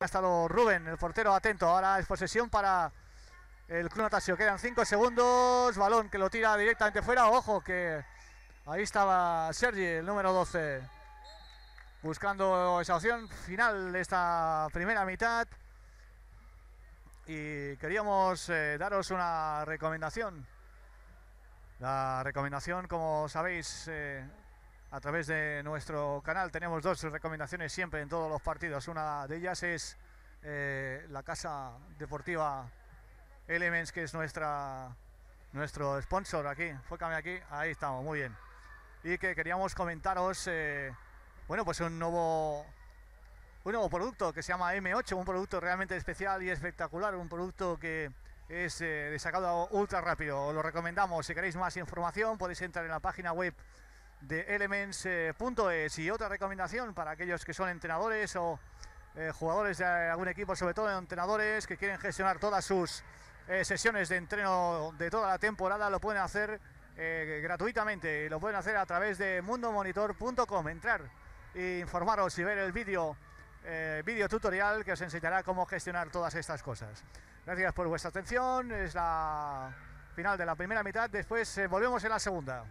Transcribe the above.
Ha estado Rubén, el portero atento. Ahora es posesión para el Club Natasio. Quedan 5 segundos. Balón que lo tira directamente fuera. Ojo que ahí estaba Sergi, el número 12. Buscando esa opción final de esta primera mitad. Y queríamos eh, daros una recomendación. La recomendación, como sabéis, eh, a través de nuestro canal. Tenemos dos recomendaciones siempre en todos los partidos. Una de ellas es eh, la casa deportiva Elements, que es nuestra nuestro sponsor aquí. Fócame aquí, ahí estamos, muy bien. Y que queríamos comentaros, eh, bueno, pues un nuevo un nuevo producto que se llama M8, un producto realmente especial y espectacular, un producto que es eh, de sacado ultra rápido. Os lo recomendamos. Si queréis más información podéis entrar en la página web de elements.es. Y otra recomendación para aquellos que son entrenadores o eh, jugadores de algún equipo, sobre todo entrenadores que quieren gestionar todas sus eh, sesiones de entreno de toda la temporada, lo pueden hacer gratuitamente eh, gratuitamente. Lo pueden hacer a través de mundomonitor.com. Entrar e informaros y ver el vídeo. vídeo tutorial que os enseñará cómo gestionar todas estas cosas. Gracias por vuestra atención. Es la final de la primera mitad. Después volvemos en la segunda.